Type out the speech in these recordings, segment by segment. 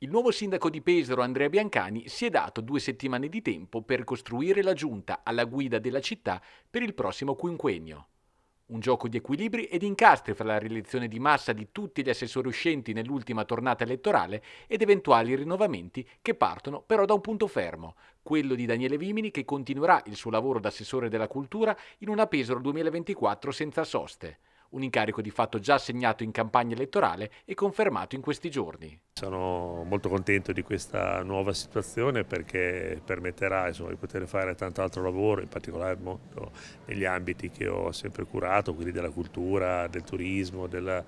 Il nuovo sindaco di Pesaro Andrea Biancani si è dato due settimane di tempo per costruire la giunta alla guida della città per il prossimo quinquennio. Un gioco di equilibri ed incastri fra la rielezione di massa di tutti gli assessori uscenti nell'ultima tornata elettorale ed eventuali rinnovamenti che partono però da un punto fermo, quello di Daniele Vimini che continuerà il suo lavoro da assessore della cultura in una Pesaro 2024 senza soste, un incarico di fatto già assegnato in campagna elettorale e confermato in questi giorni. Sono molto contento di questa nuova situazione perché permetterà insomma, di poter fare tanto altro lavoro, in particolare negli ambiti che ho sempre curato, quelli della cultura, del turismo, della,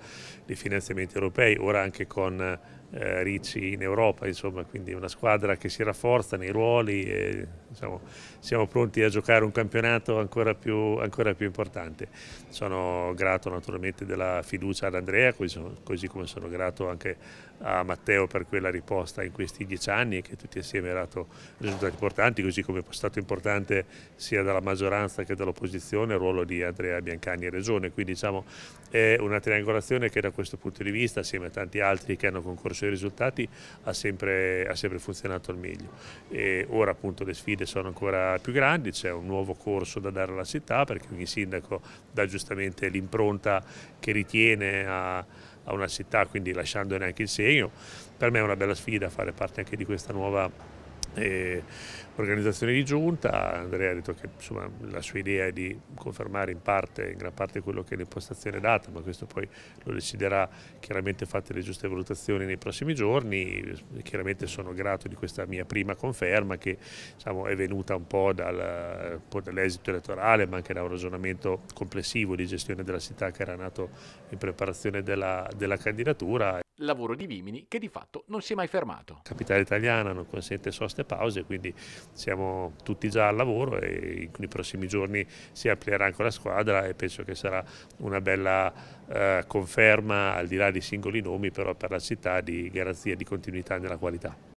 dei finanziamenti europei, ora anche con eh, Ricci in Europa, insomma, quindi una squadra che si rafforza nei ruoli e diciamo, siamo pronti a giocare un campionato ancora più, ancora più importante. Sono grato naturalmente della fiducia ad Andrea, così, così, come sono grato anche a Matteo per quella riposta in questi dieci anni che tutti assieme ha dato risultati importanti, così come è stato importante sia dalla maggioranza che dall'opposizione il ruolo di Andrea Biancani e Regione, quindi diciamo è una triangolazione che da questo punto di vista, assieme a tanti altri che hanno concorso sui risultati ha sempre, ha sempre funzionato al meglio. E ora appunto le sfide sono ancora più grandi, c'è un nuovo corso da dare alla città perché ogni sindaco dà giustamente l'impronta che ritiene a, a una città, quindi lasciandone anche il segno. Per me è una bella sfida fare parte anche di questa nuova organizzazione di giunta, Andrea ha detto che insomma, la sua idea è di confermare in parte, in gran parte quello che è l'impostazione data, ma questo poi lo deciderà chiaramente fatte le giuste valutazioni nei prossimi giorni, chiaramente sono grato di questa mia prima conferma che diciamo, è venuta un po', dal, un po dall'esito elettorale ma anche da un ragionamento complessivo di gestione della città che era nato in preparazione della, della candidatura lavoro di Vimini che di fatto non si è mai fermato. Capitale italiana non consente soste e pause, quindi siamo tutti già al lavoro e nei prossimi giorni si amplierà anche la squadra e penso che sarà una bella eh, conferma al di là dei singoli nomi però per la città di garanzia di continuità nella qualità.